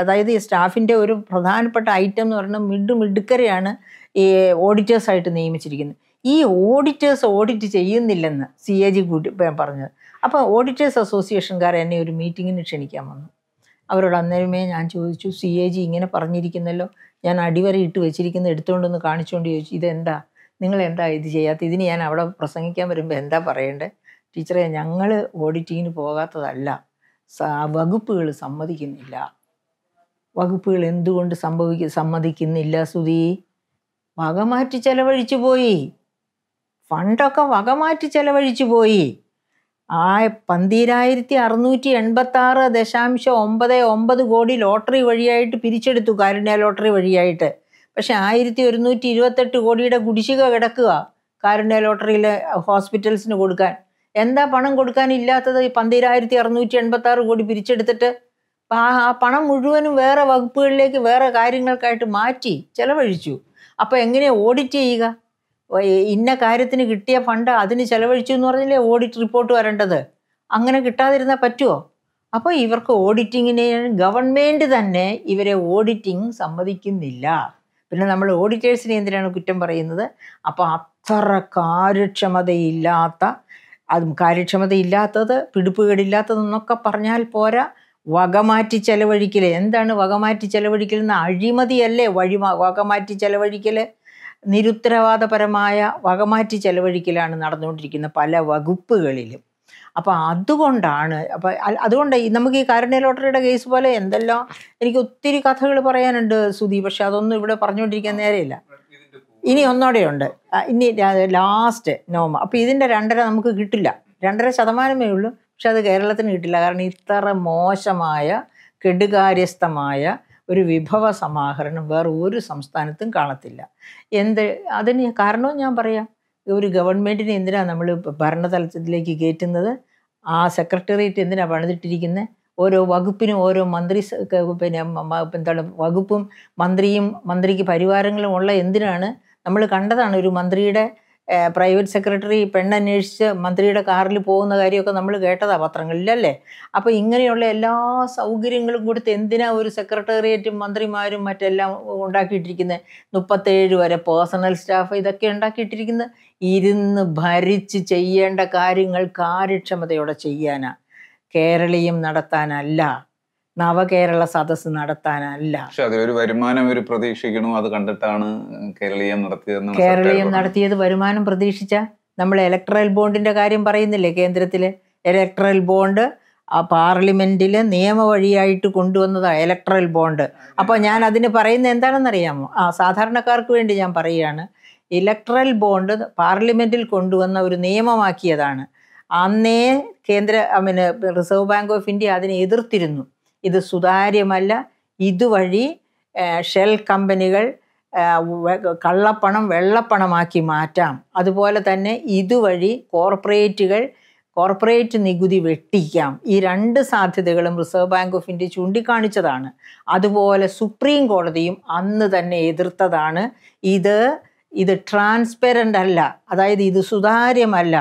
അതായത് ഈ സ്റ്റാഫിൻ്റെ ഒരു പ്രധാനപ്പെട്ട ഐറ്റം എന്ന് പറഞ്ഞാൽ മിഡ് മിടുക്കരെയാണ് ഈ ഓഡിറ്റേഴ്സായിട്ട് നിയമിച്ചിരിക്കുന്നത് ഈ ഓഡിറ്റേഴ്സ് ഓഡിറ്റ് ചെയ്യുന്നില്ലെന്ന് സി എ ജി കൂട്ടി പറഞ്ഞത് അപ്പോൾ ഓഡിറ്റേഴ്സ് അസോസിയേഷൻകാർ എന്നെ ഒരു മീറ്റിങ്ങിന് ക്ഷണിക്കാൻ വന്നു അവരോട് അന്നേരമേ ഞാൻ ചോദിച്ചു സി എ ജി ഇങ്ങനെ പറഞ്ഞിരിക്കുന്നല്ലോ ഞാൻ അടിവരയിട്ട് ഇട്ട് വെച്ചിരിക്കുന്നത് എടുത്തുകൊണ്ടൊന്ന് കാണിച്ചുകൊണ്ട് ചോദിച്ചു ഇതെന്താ നിങ്ങൾ എന്താ ഇത് ചെയ്യാത്ത ഇതിന് ഞാൻ അവിടെ പ്രസംഗിക്കാൻ വരുമ്പോൾ എന്താ പറയേണ്ടത് ടീച്ചറെ ഞങ്ങൾ ഓഡിറ്റിങ്ങിന് പോകാത്തതല്ല വകുപ്പുകൾ സമ്മതിക്കുന്നില്ല വകുപ്പുകൾ എന്തുകൊണ്ട് സംഭവിക്ക സമ്മതിക്കുന്നില്ല സുധി വകമാറ്റി ചെലവഴിച്ചു പോയി ഫണ്ടൊക്കെ വകമാറ്റി ചെലവഴിച്ചു പോയി ആ പന്തിരായിരത്തി അറുന്നൂറ്റി എൺപത്തി ആറ് ദശാംശം ഒമ്പത് ഒമ്പത് കോടി ലോട്ടറി വഴിയായിട്ട് പിരിച്ചെടുത്തു കാരുണ്യ ലോട്ടറി വഴിയായിട്ട് പക്ഷെ ആയിരത്തി ഒരുന്നൂറ്റി ഇരുപത്തെട്ട് കോടിയുടെ കുടിശ്ശിക കിടക്കുക കാരുണ്യ ലോട്ടറിയിലെ ഹോസ്പിറ്റൽസിന് കൊടുക്കാൻ എന്താ പണം കൊടുക്കാനില്ലാത്തത് പന്തിരായിരത്തി അറുന്നൂറ്റി എൺപത്തി ആറ് കോടി പിരിച്ചെടുത്തിട്ട് ആ പണം മുഴുവനും വേറെ വകുപ്പുകളിലേക്ക് വേറെ കാര്യങ്ങൾക്കായിട്ട് മാറ്റി ചെലവഴിച്ചു അപ്പോൾ എങ്ങനെ ഓഡിറ്റ് ചെയ്യുക ഇന്ന കാര്യത്തിന് കിട്ടിയ ഫണ്ട് അതിന് ചെലവഴിച്ചു എന്ന് പറഞ്ഞില്ലേ ഓഡിറ്റ് റിപ്പോർട്ട് വരേണ്ടത് അങ്ങനെ കിട്ടാതിരുന്നാൽ പറ്റുമോ അപ്പോൾ ഇവർക്ക് ഓഡിറ്റിങ്ങിനെ ഗവൺമെൻറ് തന്നെ ഇവരെ ഓഡിറ്റിംഗ് സമ്മതിക്കുന്നില്ല പിന്നെ നമ്മൾ ഓഡിറ്റേഴ്സിനെ എന്തിനാണ് കുറ്റം പറയുന്നത് അപ്പോൾ അത്ര കാര്യക്ഷമതയില്ലാത്ത അതും കാര്യക്ഷമതയില്ലാത്തത് പിടിപ്പുകേടില്ലാത്തതെന്നൊക്കെ പറഞ്ഞാൽ പോരാ വകമാറ്റി ചെലവഴിക്കൽ എന്താണ് വകമാറ്റി ചെലവഴിക്കൽ എന്ന അഴിമതിയല്ലേ വഴി വകമാറ്റി ചെലവഴിക്കൽ നിരുത്തരവാദപരമായ വകമാറ്റി ചെലവഴിക്കലാണ് നടന്നുകൊണ്ടിരിക്കുന്ന പല വകുപ്പുകളിലും അപ്പോൾ അതുകൊണ്ടാണ് അപ്പോൾ അതുകൊണ്ട് നമുക്ക് ഈ കാരുണ്യ ലോട്ടറിയുടെ കേസ് പോലെ എന്തെല്ലാം എനിക്ക് ഒത്തിരി കഥകൾ പറയാനുണ്ട് സുധി പക്ഷെ അതൊന്നും ഇവിടെ പറഞ്ഞുകൊണ്ടിരിക്കാൻ നേരെയില്ല ഇനി ഒന്നോടെയുണ്ട് ഇനി ലാസ്റ്റ് നോമ അപ്പോൾ ഇതിൻ്റെ രണ്ടര നമുക്ക് കിട്ടില്ല രണ്ടര ശതമാനമേ ഉള്ളൂ പക്ഷെ അത് കേരളത്തിന് കിട്ടില്ല കാരണം ഇത്ര മോശമായ കെടുകാര്യസ്ഥമായ ഒരു വിഭവ സമാഹരണം വേറെ ഒരു സംസ്ഥാനത്തും കാണത്തില്ല എന്ത് അതിന് കാരണവും ഞാൻ പറയാം ഒരു ഗവൺമെൻറ്റിന് എന്തിനാണ് നമ്മൾ ഭരണതലത്തിലേക്ക് കയറ്റുന്നത് ആ സെക്രട്ടേറിയറ്റ് എന്തിനാണ് പണിതിട്ടിരിക്കുന്നത് ഓരോ വകുപ്പിനും ഓരോ മന്ത്രി പിന്നെ എന്താണ് വകുപ്പും മന്ത്രിയും മന്ത്രിക്ക് പരിവാരങ്ങളും ഉള്ള എന്തിനാണ് നമ്മൾ കണ്ടതാണ് ഒരു മന്ത്രിയുടെ പ്രൈവറ്റ് സെക്രട്ടറി പെണ്ണന്വേഷിച്ച് മന്ത്രിയുടെ കാറിൽ പോകുന്ന കാര്യമൊക്കെ നമ്മൾ കേട്ടതാണ് പത്രങ്ങളിലല്ലേ അപ്പോൾ ഇങ്ങനെയുള്ള എല്ലാ സൗകര്യങ്ങളും കൊടുത്ത് എന്തിനാ ഒരു സെക്രട്ടേറിയറ്റും മന്ത്രിമാരും മറ്റെല്ലാം ഉണ്ടാക്കിയിട്ടിരിക്കുന്നത് മുപ്പത്തേഴ് വരെ പേഴ്സണൽ സ്റ്റാഫ് ഇതൊക്കെ ഉണ്ടാക്കിയിട്ടിരിക്കുന്നത് ഇരുന്ന് ഭരിച്ച് ചെയ്യേണ്ട കാര്യങ്ങൾ കാര്യക്ഷമതയോടെ ചെയ്യാനാ കേരളീയം നടത്താനല്ല നവകേരള സദസ് നടത്താനല്ല പക്ഷെ വരുമാനം ഒരു അത് കേരളീയം നടത്തിയത് നടത്തിയത് വരുമാനം പ്രതീക്ഷിച്ച നമ്മൾ ഇലക്ട്രൽ ബോണ്ടിന്റെ കാര്യം പറയുന്നില്ലേ കേന്ദ്രത്തില് ഇലക്ട്രൽ ബോണ്ട് ആ പാർലമെന്റിൽ നിയമ വഴിയായിട്ട് കൊണ്ടുവന്നതാണ് ഇലക്ട്രൽ ബോണ്ട് അപ്പോൾ ഞാൻ അതിന് പറയുന്നത് എന്താണെന്നറിയാമോ ആ സാധാരണക്കാർക്ക് വേണ്ടി ഞാൻ പറയുകയാണ് ഇലക്ട്രൽ ബോണ്ട് പാർലമെൻറ്റിൽ കൊണ്ടുവന്ന ഒരു നിയമമാക്കിയതാണ് അന്നേ കേന്ദ്ര I mean Reserve Bank of India അതിനെ എതിർത്തിരുന്നു ഇത് സുതാര്യമല്ല ഇതുവഴി ഷെൽ കമ്പനികൾ കള്ളപ്പണം വെള്ളപ്പണമാക്കി മാറ്റാം അതുപോലെ തന്നെ ഇതുവഴി കോർപ്പറേറ്റുകൾ കോർപ്പറേറ്റ് നികുതി വെട്ടിക്കാം ഈ രണ്ട് സാധ്യതകളും റിസർവ് ബാങ്ക് ഓഫ് ഇന്ത്യ ചൂണ്ടിക്കാണിച്ചതാണ് അതുപോലെ സുപ്രീം കോടതിയും അന്ന് തന്നെ എതിർത്തതാണ് ഇത് ഇത് ട്രാൻസ്പെറൻ്റ് അല്ല അതായത് ഇത് സുതാര്യമല്ല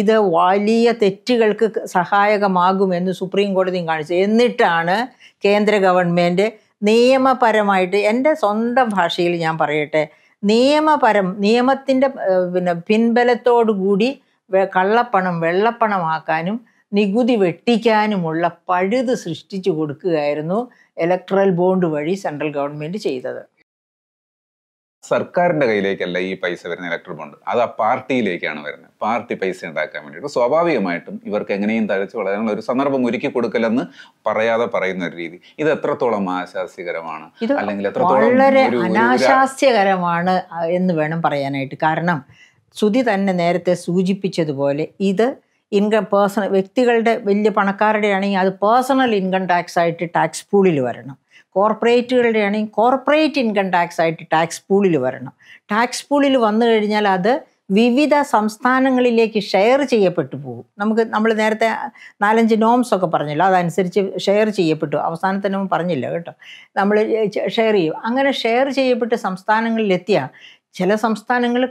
ഇത് വലിയ തെറ്റുകൾക്ക് സഹായകമാകുമെന്ന് സുപ്രീം കോടതിയും കാണിച്ചു എന്നിട്ടാണ് കേന്ദ്ര ഗവൺമെൻറ് നിയമപരമായിട്ട് എൻ്റെ സ്വന്തം ഭാഷയിൽ ഞാൻ പറയട്ടെ നിയമപരം നിയമത്തിൻ്റെ പിന്നെ പിൻബലത്തോടുകൂടി കള്ളപ്പണം വെള്ളപ്പണമാക്കാനും നികുതി വെട്ടിക്കാനുമുള്ള പഴുത് സൃഷ്ടിച്ചു കൊടുക്കുകയായിരുന്നു ഇലക്ട്രൽ ബോണ്ട് വഴി സെൻട്രൽ ഗവൺമെൻറ് ചെയ്തത് സർക്കാരിന്റെ കയ്യിലേക്കല്ല ഈ പൈസ വരുന്ന ഇലക്ട്രൽ ബോണ്ട് അത് ആ പാർട്ടിയിലേക്കാണ് വരുന്നത് പാർട്ടി പൈസ ഉണ്ടാക്കാൻ വേണ്ടിയിട്ട് സ്വാഭാവികമായിട്ടും ഇവർക്ക് എങ്ങനെയും തഴച്ച് വളരാനുള്ള ഒരു സന്ദർഭം ഒരുക്കി കൊടുക്കലെന്ന് പറയാതെ പറയുന്ന ഒരു രീതി ഇത് എത്രത്തോളം ആശാസ്യകരമാണ് അല്ലെങ്കിൽ എത്രത്തോളം വളരെ അനാശാസ്യകരമാണ് എന്ന് വേണം പറയാനായിട്ട് കാരണം ശ്രുതി തന്നെ നേരത്തെ സൂചിപ്പിച്ചതുപോലെ ഇത് ഇൻകം പേഴ്സണൽ വ്യക്തികളുടെ വലിയ പണക്കാരുടെ ആണെങ്കിൽ അത് പേഴ്സണൽ ഇൻകം ടാക്സ് ആയിട്ട് ടാക്സ് പൂളിൽ വരണം കോർപ്പറേറ്റുകളുടെ ആണെങ്കിൽ കോർപ്പറേറ്റ് ഇൻകം ടാക്സ് ആയിട്ട് ടാക്സ് പൂളിൽ വരണം ടാക്സ് പൂളിൽ വന്നു കഴിഞ്ഞാൽ അത് വിവിധ സംസ്ഥാനങ്ങളിലേക്ക് ഷെയർ ചെയ്യപ്പെട്ടു പോകും നമുക്ക് നമ്മൾ നേരത്തെ നാലഞ്ച് നോംസ് ഒക്കെ പറഞ്ഞല്ലോ അതനുസരിച്ച് ഷെയർ ചെയ്യപ്പെട്ടു അവസാനത്തിനും പറഞ്ഞില്ല കേട്ടോ നമ്മൾ ഷെയർ ചെയ്യും അങ്ങനെ ഷെയർ ചെയ്യപ്പെട്ട് സംസ്ഥാനങ്ങളിലെത്തിയ ചില സംസ്ഥാനങ്ങൾ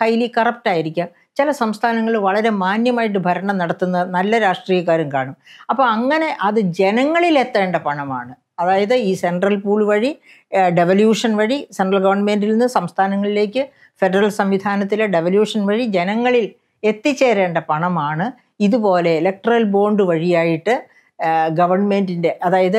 ഹൈലി കറപ്റ്റ് ആയിരിക്കാം ചില സംസ്ഥാനങ്ങൾ വളരെ മാന്യമായിട്ട് ഭരണം നടത്തുന്ന നല്ല രാഷ്ട്രീയക്കാരും കാണും അപ്പോൾ അങ്ങനെ അത് ജനങ്ങളിലെത്തേണ്ട പണമാണ് അതായത് ഈ സെൻട്രൽ പൂൾ വഴി ഡെവല്യൂഷൻ വഴി സെൻട്രൽ ഗവൺമെൻറ്റിൽ നിന്ന് സംസ്ഥാനങ്ങളിലേക്ക് ഫെഡറൽ സംവിധാനത്തിലെ ഡെവല്യൂഷൻ വഴി ജനങ്ങളിൽ എത്തിച്ചേരേണ്ട പണമാണ് ഇതുപോലെ ഇലക്ട്രൽ ബോണ്ട് വഴിയായിട്ട് ഗവൺമെൻറ്റിൻ്റെ അതായത്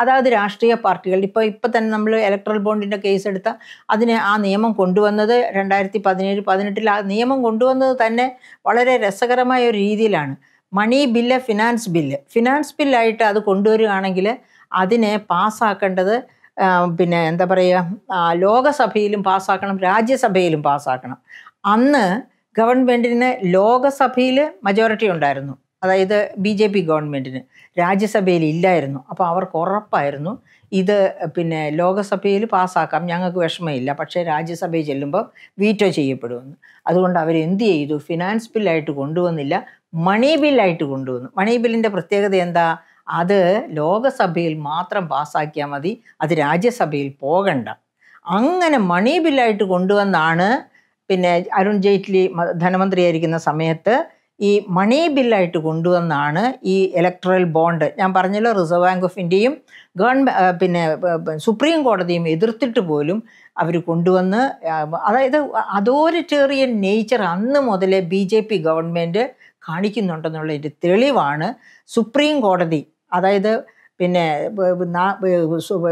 അതായത് രാഷ്ട്രീയ പാർട്ടികൾ ഇപ്പോൾ ഇപ്പം തന്നെ നമ്മൾ ഇലക്ട്രൽ ബോണ്ടിൻ്റെ കേസ് എടുത്ത അതിന് ആ നിയമം കൊണ്ടുവന്നത് രണ്ടായിരത്തി പതിനേഴ് പതിനെട്ടിൽ ആ നിയമം കൊണ്ടുവന്നത് തന്നെ വളരെ രസകരമായ ഒരു രീതിയിലാണ് money bill finance bill finance ബില്ലായിട്ട് അത് കൊണ്ടുവരികയാണെങ്കിൽ അതിനെ പാസ്സാക്കേണ്ടത് പിന്നെ എന്താ പറയുക ലോകസഭയിലും പാസ്സാക്കണം രാജ്യസഭയിലും പാസ്സാക്കണം അന്ന് ഗവൺമെൻറ്റിന് ലോകസഭയിൽ മജോറിറ്റി ഉണ്ടായിരുന്നു അതായത് ബി ജെ പി ഗവൺമെൻറ്റിന് രാജ്യസഭയിൽ ഇല്ലായിരുന്നു അപ്പോൾ അവർക്ക് ഉറപ്പായിരുന്നു ഇത് പിന്നെ ലോകസഭയിൽ പാസ്സാക്കാം ഞങ്ങൾക്ക് വിഷമമില്ല പക്ഷേ രാജ്യസഭയിൽ ചെല്ലുമ്പോൾ വീറ്റോ ചെയ്യപ്പെടുമെന്ന് അതുകൊണ്ട് അവർ എന്ത് ചെയ്തു ഫിനാൻസ് ബില്ലായിട്ട് കൊണ്ടുവന്നില്ല മണി ബില്ലായിട്ട് കൊണ്ടുവന്നു മണി ബില്ലിൻ്റെ പ്രത്യേകത എന്താ അത് ലോകസഭയിൽ മാത്രം പാസ്സാക്കിയാൽ മതി അത് രാജ്യസഭയിൽ പോകണ്ട അങ്ങനെ മണി ബില്ലായിട്ട് കൊണ്ടുവന്നാണ് പിന്നെ അരുൺ ജെയ്റ്റ്ലി ധനമന്ത്രിയായിരിക്കുന്ന സമയത്ത് ഈ മണി ബില്ലായിട്ട് കൊണ്ടുവന്നാണ് ഈ ഇലക്ട്രൽ ബോണ്ട് ഞാൻ പറഞ്ഞല്ലോ റിസർവ് ബാങ്ക് ഓഫ് ഇന്ത്യയും ഗവൺമെൻറ് പിന്നെ സുപ്രീം കോടതിയും എതിർത്തിട്ട് പോലും അവർ കൊണ്ടുവന്ന് അതായത് അതോറിറ്റേറിയൻ നേച്ചർ അന്ന് മുതലേ ബി ജെ പി ഗവൺമെൻറ് കാണിക്കുന്നുണ്ടെന്നുള്ള തെളിവാണ് സുപ്രീം കോടതി അതായത് പിന്നെ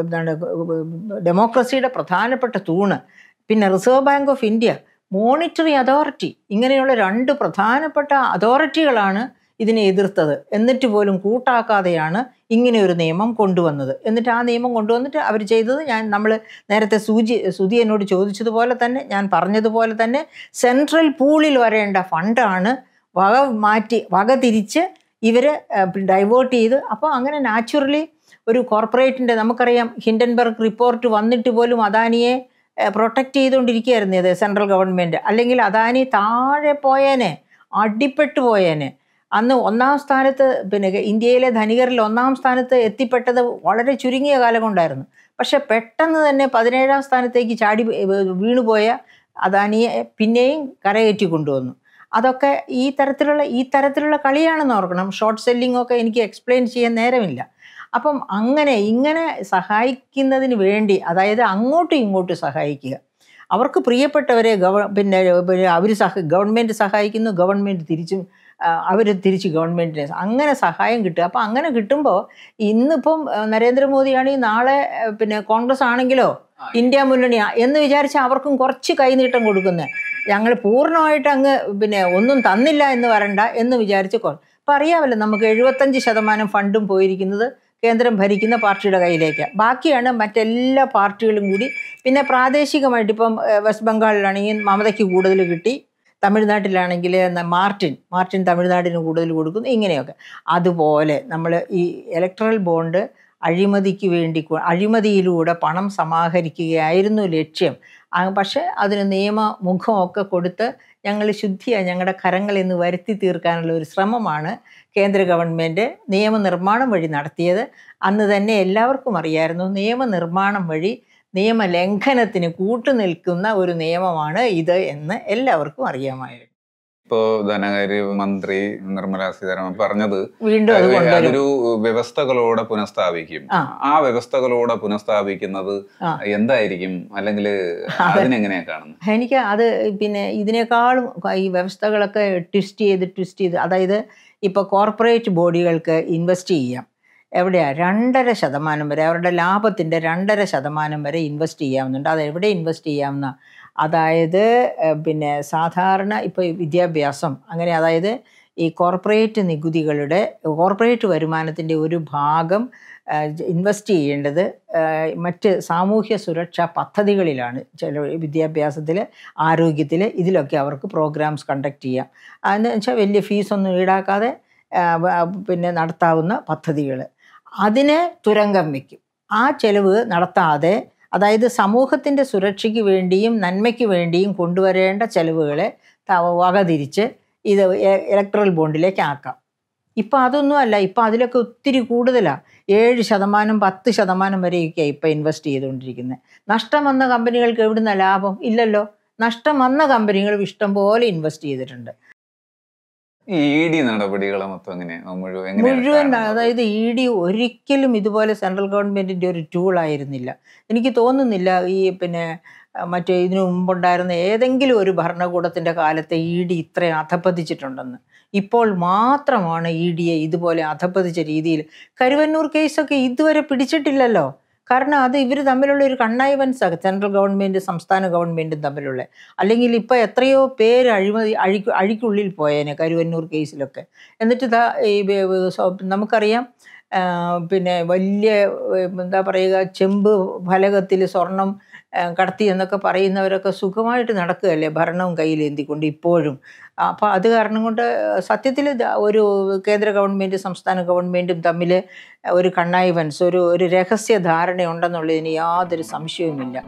എന്താണ് ഡെമോക്രസിയുടെ പ്രധാനപ്പെട്ട തൂണ് പിന്നെ Reserve Bank of India monetary authority ഇങ്ങനെയുള്ള രണ്ട് പ്രധാനപ്പെട്ട അതോറിറ്റികളാണ് ഇതിനെ എതിർത്തത് എന്നിട്ട് പോലും കൂട്ടാക്കാതെയാണ് ഇങ്ങനെ ഒരു നിയമം കൊണ്ടുവന്നത് എന്നിട്ട് ആ നിയമം കൊണ്ടുവന്നിട്ട് അവർ ചെയ്തത് ഞാൻ നമ്മൾ നേരത്തെ സൂചി സുതി എന്നോട് ചോദിച്ചതുപോലെ തന്നെ ഞാൻ പറഞ്ഞതുപോലെ തന്നെ സെൻട്രൽ പൂളിൽ വരേണ്ട ഫണ്ടാണ് വക മാറ്റി വക തിരിച്ച് ഇവർ ഡൈവേർട്ട് ചെയ്ത് അപ്പോൾ അങ്ങനെ നാച്ചുറലി ഒരു കോർപ്പറേറ്റിൻ്റെ നമുക്കറിയാം ഹിൻഡൻബർഗ് റിപ്പോർട്ട് വന്നിട്ട് പോലും അദാനിയെ പ്രൊട്ടക്റ്റ് ചെയ്തുകൊണ്ടിരിക്കുകയായിരുന്നു അത് സെൻട്രൽ ഗവൺമെൻറ് അല്ലെങ്കിൽ അദാനി താഴെ പോയേനെ അടിപ്പെട്ടു പോയേനെ അന്ന് ഒന്നാം സ്ഥാനത്ത് പിന്നെ ഇന്ത്യയിലെ ധനികരിൽ ഒന്നാം സ്ഥാനത്ത് എത്തിപ്പെട്ടത് വളരെ ചുരുങ്ങിയ കാലം കൊണ്ടായിരുന്നു പക്ഷേ പെട്ടെന്ന് തന്നെ പതിനേഴാം സ്ഥാനത്തേക്ക് ചാടി വീണുപോയ അദാനിയെ പിന്നെയും കരകയറ്റി കൊണ്ടുവന്നു അതൊക്കെ ഈ തരത്തിലുള്ള ഈ തരത്തിലുള്ള കളിയാണെന്ന് ഓർക്കണം ഷോർട്ട് സെല്ലിംഗ് ഒക്കെ എനിക്ക് എക്സ്പ്ലെയിൻ ചെയ്യാൻ നേരമില്ല അപ്പം അങ്ങനെ ഇങ്ങനെ സഹായിക്കുന്നതിന് വേണ്ടി അതായത് അങ്ങോട്ടും ഇങ്ങോട്ടും സഹായിക്കുക അവർക്ക് പ്രിയപ്പെട്ടവരെ ഗവ പിന്നെ അവർ സഹ ഗവൺമെൻറ് സഹായിക്കുന്നു ഗവൺമെൻറ് തിരിച്ചും അവർ തിരിച്ച് ഗവൺമെൻറ്റിനെ അങ്ങനെ സഹായം കിട്ടുക അപ്പോൾ അങ്ങനെ കിട്ടുമ്പോൾ ഇന്നിപ്പം നരേന്ദ്രമോദിയാണെങ്കിൽ നാളെ പിന്നെ കോൺഗ്രസ് ആണെങ്കിലോ ഇന്ത്യ മുന്നണിയാ എന്ന് വിചാരിച്ച അവർക്കും കുറച്ച് കൈനീട്ടം കൊടുക്കുന്നത് ഞങ്ങൾ പൂർണ്ണമായിട്ട് അങ്ങ് പിന്നെ ഒന്നും തന്നില്ല എന്ന് വരണ്ട എന്ന് വിചാരിച്ച് അപ്പം അറിയാമല്ലോ നമുക്ക് എഴുപത്തഞ്ച് ശതമാനം ഫണ്ടും പോയിരിക്കുന്നത് കേന്ദ്രം ഭരിക്കുന്ന പാർട്ടിയുടെ കയ്യിലേക്ക് ബാക്കിയാണ് മറ്റെല്ലാ പാർട്ടികളും കൂടി പിന്നെ പ്രാദേശികമായിട്ട് ഇപ്പം വെസ്റ്റ് ബംഗാളിലാണെങ്കിൽ മമതയ്ക്ക് കൂടുതൽ കിട്ടി തമിഴ്നാട്ടിലാണെങ്കിൽ മാർട്ടിൻ മാർട്ടിൻ തമിഴ്നാടിന് കൂടുതൽ കൊടുക്കുന്നു ഇങ്ങനെയൊക്കെ അതുപോലെ നമ്മൾ ഈ ഇലക്ട്രൽ ബോണ്ട് അഴിമതിക്ക് വേണ്ടി അഴിമതിയിലൂടെ പണം സമാഹരിക്കുകയായിരുന്നു ലക്ഷ്യം പക്ഷേ അതിന് നിയമമുഖമൊക്കെ കൊടുത്ത് ഞങ്ങൾ ശുദ്ധിയാണ് ഞങ്ങളുടെ കരങ്ങൾ എന്ന് വരുത്തി തീർക്കാനുള്ള ഒരു ശ്രമമാണ് കേന്ദ്ര ഗവൺമെൻറ് നിയമനിർമ്മാണം വഴി നടത്തിയത് അന്ന് തന്നെ എല്ലാവർക്കും അറിയായിരുന്നു നിയമനിർമ്മാണം വഴി നിയമലംഘനത്തിന് കൂട്ടുനിൽക്കുന്ന ഒരു നിയമമാണ് ഇത് എന്ന് എല്ലാവർക്കും അറിയാമായിരുന്നു ഇപ്പോ ധനകാര്യ മന്ത്രി നിർമ്മല സീതാരാമൻ പറഞ്ഞത് അതൊരു വ്യവസ്ഥകളോടെ പുനഃസ്ഥാപിക്കും ആ വ്യവസ്ഥകളോടെ പുനഃസ്ഥാപിക്കുന്നത് എന്തായിരിക്കും അല്ലെങ്കിൽ അതിനെങ്ങനെയാ കാണുന്നത് എനിക്ക് അത് പിന്നെ ഇതിനേക്കാളും ഈ വ്യവസ്ഥകളൊക്കെ ട്വിസ്റ്റ് ചെയ്ത് ട്വിസ്റ്റ് ചെയ്ത് അതായത് ഇപ്പൊ കോർപ്പറേറ്റ് ബോഡികൾക്ക് ഇൻവെസ്റ്റ് ചെയ്യാം എവിടെയാ രണ്ടര ശതമാനം വരെ അവരുടെ ലാഭത്തിന്റെ രണ്ടര ശതമാനം വരെ ഇൻവെസ്റ്റ് ചെയ്യാവുന്നുണ്ട് അത് എവിടെ ഇൻവെസ്റ്റ് ചെയ്യാവുന്ന അതായത് പിന്നെ സാധാരണ ഇപ്പോൾ വിദ്യാഭ്യാസം അങ്ങനെ അതായത് ഈ കോർപ്പറേറ്റ് നികുതികളുടെ കോർപ്പറേറ്റ് വരുമാനത്തിൻ്റെ ഒരു ഭാഗം ഇൻവെസ്റ്റ് ചെയ്യേണ്ടത് മറ്റ് സാമൂഹ്യ സുരക്ഷാ പദ്ധതികളിലാണ് ചില വിദ്യാഭ്യാസത്തിൽ ആരോഗ്യത്തിൽ ഇതിലൊക്കെ അവർക്ക് പ്രോഗ്രാംസ് കണ്ടക്ട് ചെയ്യാം അതെന്ന് വെച്ചാൽ വലിയ ഫീസൊന്നും ഈടാക്കാതെ പിന്നെ നടത്താവുന്ന പദ്ധതികൾ അതിനെ തുരങ്കം വയ്ക്കും ആ ചെലവ് നടത്താതെ അതായത് സുരക്ഷയ്ക്ക് വേണ്ടിയും നന്മയ്ക്ക് വേണ്ടിയും കൊണ്ടുവരേണ്ട ചെലവുകളെ വകതിരിച്ച് ഇത് ഇലക്ട്രൽ ബോണ്ടിലേക്ക് ആക്കാം ഇപ്പം അതൊന്നുമല്ല ഇപ്പം അതിലൊക്കെ ഒത്തിരി കൂടുതലാണ് ഏഴ് ശതമാനം പത്ത് ശതമാനം വരെയൊക്കെയാണ് ഇപ്പം ഇൻവെസ്റ്റ് ചെയ്തുകൊണ്ടിരിക്കുന്നത് നഷ്ടം വന്ന കമ്പനികൾക്ക് എവിടുന്ന ലാഭം ഇല്ലല്ലോ നഷ്ടം വന്ന കമ്പനികൾ ഇഷ്ടം പോലെ ഇൻവെസ്റ്റ് ചെയ്തിട്ടുണ്ട് ഈ ഇഡി e നടപടികളെ എങ്ങനെയാണ് മുഴുവൻ അതായത് ഇഡി e ഒരിക്കലും ഇതുപോലെ സെൻട്രൽ ഗവൺമെന്റിന്റെ ഒരു ടൂൾ ആയിരുന്നില്ല എനിക്ക് തോന്നുന്നില്ല ഈ പിന്നെ മറ്റേ ഇതിനു മുമ്പുണ്ടായിരുന്ന ഏതെങ്കിലും ഒരു ഭരണകൂടത്തിന്റെ കാലത്തെ ഇ e ഡി ഇത്രയും അധപ്പതിച്ചിട്ടുണ്ടെന്ന് ഇപ്പോൾ മാത്രമാണ് ഇ ഡിയെ ഇതുപോലെ അധപ്പതിച്ച രീതിയിൽ കരുവന്നൂർ കേസൊക്കെ ഇതുവരെ പിടിച്ചിട്ടില്ലല്ലോ കാരണം അത് ഇവർ തമ്മിലുള്ള ഒരു കണ്ണായവൻസ് സെൻട്രൽ ഗവൺമെൻറ് സംസ്ഥാന ഗവൺമെൻറ്റും തമ്മിലുള്ള അല്ലെങ്കിൽ ഇപ്പോൾ എത്രയോ പേര് അഴിമതി അഴിക്ക് അഴിക്കുള്ളിൽ പോയേനെ കരുവന്നൂർ കേസിലൊക്കെ എന്നിട്ട് ഇതാ ഈ നമുക്കറിയാം പിന്നെ വലിയ എന്താ പറയുക ചെമ്പ് ഫലകത്തിൽ സ്വർണം കടത്തി എന്നൊക്കെ പറയുന്നവരൊക്കെ സുഖമായിട്ട് നടക്കുകയല്ലേ ഭരണവും കയ്യിലേന്തിക്കൊണ്ട് ഇപ്പോഴും അപ്പോൾ അത് കാരണം കൊണ്ട് സത്യത്തിൽ ഒരു കേന്ദ്ര ഗവൺമെൻറ് സംസ്ഥാന ഗവൺമെൻറ്റും തമ്മിൽ ഒരു കണ്ണൈവൻസ് ഒരു ഒരു രഹസ്യ ധാരണയുണ്ടെന്നുള്ളതിന് യാതൊരു സംശയവുമില്ല